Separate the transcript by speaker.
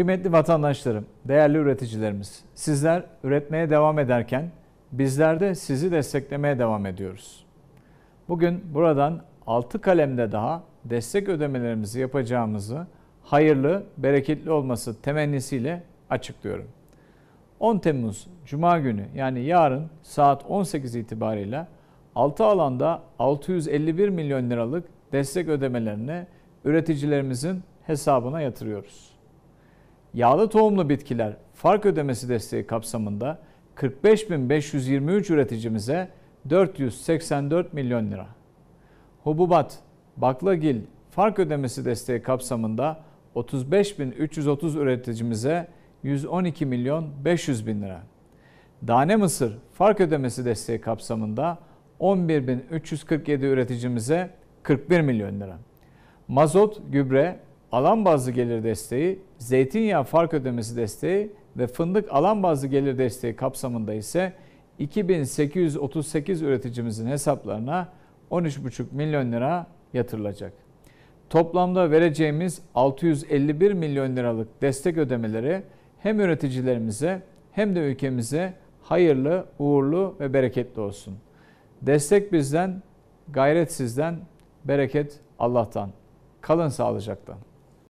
Speaker 1: Kıymetli vatandaşlarım, değerli üreticilerimiz, sizler üretmeye devam ederken bizler de sizi desteklemeye devam ediyoruz. Bugün buradan 6 kalemde daha destek ödemelerimizi yapacağımızı hayırlı, bereketli olması temennisiyle açıklıyorum. 10 Temmuz Cuma günü yani yarın saat 18 itibariyle 6 alanda 651 milyon liralık destek ödemelerini üreticilerimizin hesabına yatırıyoruz. Yağlı tohumlu bitkiler fark ödemesi desteği kapsamında 45.523 üreticimize 484 milyon lira. Hububat, baklagil fark ödemesi desteği kapsamında 35.330 üreticimize 112 milyon 500 bin lira. Dane mısır fark ödemesi desteği kapsamında 11.347 üreticimize 41 milyon lira. Mazot, gübre, alan bazlı gelir desteği, zeytinyağı fark ödemesi desteği ve fındık alan bazlı gelir desteği kapsamında ise 2838 üreticimizin hesaplarına 13,5 milyon lira yatırılacak. Toplamda vereceğimiz 651 milyon liralık destek ödemeleri hem üreticilerimize hem de ülkemize hayırlı, uğurlu ve bereketli olsun. Destek bizden, gayret sizden, bereket Allah'tan. Kalın sağlıcakla.